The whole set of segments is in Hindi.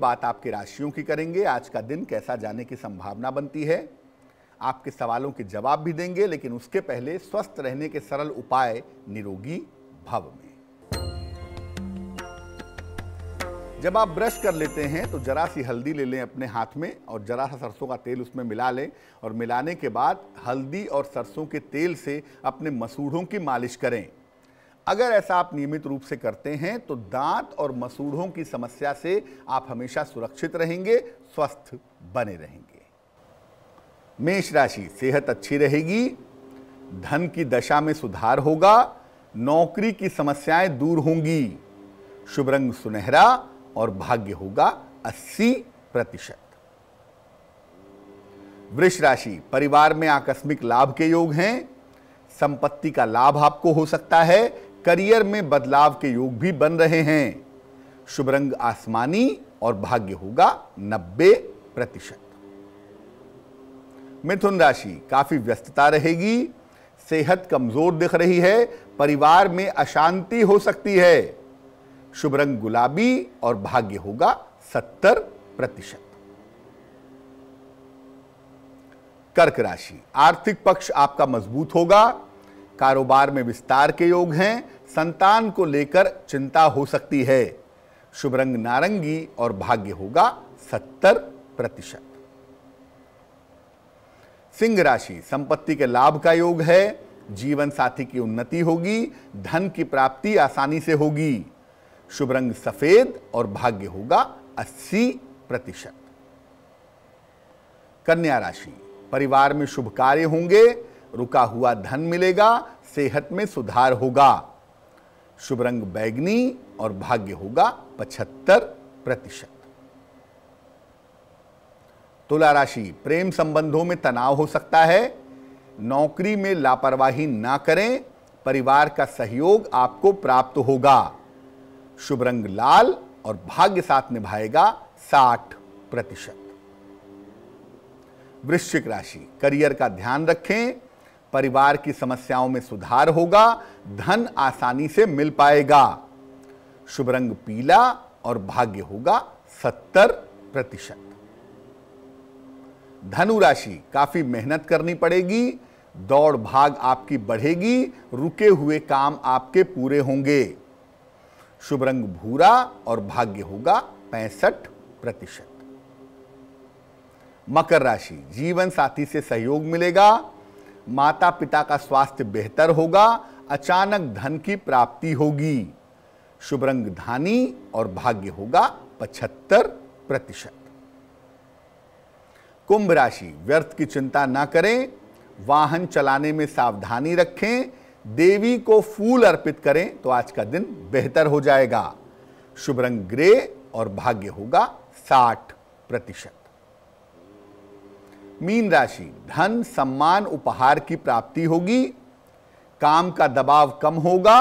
बात आपकी राशियों की करेंगे आज का दिन कैसा जाने की संभावना बनती है आपके सवालों के जवाब भी देंगे लेकिन उसके पहले स्वस्थ रहने के सरल उपाय निरोगी भव में जब आप ब्रश कर लेते हैं तो जरा सी हल्दी ले लें अपने हाथ में और जरा सा सरसों का तेल उसमें मिला लें और मिलाने के बाद हल्दी और सरसों के तेल से अपने मसूढ़ों की मालिश करें अगर ऐसा आप नियमित रूप से करते हैं तो दांत और मसूढ़ों की समस्या से आप हमेशा सुरक्षित रहेंगे स्वस्थ बने रहेंगे मेष राशि सेहत अच्छी रहेगी धन की दशा में सुधार होगा नौकरी की समस्याएं दूर होंगी शुभ रंग सुनहरा और भाग्य होगा 80 प्रतिशत वृष राशि परिवार में आकस्मिक लाभ के योग हैं संपत्ति का लाभ आपको हो सकता है करियर में बदलाव के योग भी बन रहे हैं शुभ रंग आसमानी और भाग्य होगा 90 प्रतिशत मिथुन राशि काफी व्यस्तता रहेगी सेहत कमजोर दिख रही है परिवार में अशांति हो सकती है शुभ रंग गुलाबी और भाग्य होगा 70 प्रतिशत कर्क राशि आर्थिक पक्ष आपका मजबूत होगा कारोबार में विस्तार के योग हैं संतान को लेकर चिंता हो सकती है शुभ रंग नारंगी और भाग्य होगा सत्तर प्रतिशत सिंह राशि संपत्ति के लाभ का योग है जीवन साथी की उन्नति होगी धन की प्राप्ति आसानी से होगी शुभ रंग सफेद और भाग्य होगा 80 प्रतिशत कन्या राशि परिवार में शुभ कार्य होंगे रुका हुआ धन मिलेगा सेहत में सुधार होगा शुभ रंग बैगनी और भाग्य होगा पचहत्तर प्रतिशत तुला राशि प्रेम संबंधों में तनाव हो सकता है नौकरी में लापरवाही ना करें परिवार का सहयोग आपको प्राप्त होगा शुभ रंग लाल और भाग्य साथ निभाएगा साठ प्रतिशत वृश्चिक राशि करियर का ध्यान रखें परिवार की समस्याओं में सुधार होगा धन आसानी से मिल पाएगा शुभ रंग पीला और भाग्य होगा सत्तर प्रतिशत धनु राशि काफी मेहनत करनी पड़ेगी दौड़ भाग आपकी बढ़ेगी रुके हुए काम आपके पूरे होंगे शुभ रंग भूरा और भाग्य होगा पैंसठ प्रतिशत मकर राशि जीवन साथी से सहयोग मिलेगा माता पिता का स्वास्थ्य बेहतर होगा अचानक धन की प्राप्ति होगी शुभ रंग धानी और भाग्य होगा पचहत्तर प्रतिशत कुंभ राशि व्यर्थ की चिंता ना करें वाहन चलाने में सावधानी रखें देवी को फूल अर्पित करें तो आज का दिन बेहतर हो जाएगा शुभ रंग ग्रे और भाग्य होगा साठ प्रतिशत मीन राशि धन सम्मान उपहार की प्राप्ति होगी काम का दबाव कम होगा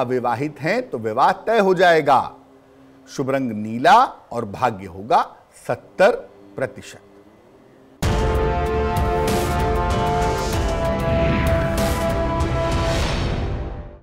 अविवाहित हैं तो विवाह तय हो जाएगा शुभ रंग नीला और भाग्य होगा सत्तर प्रतिशत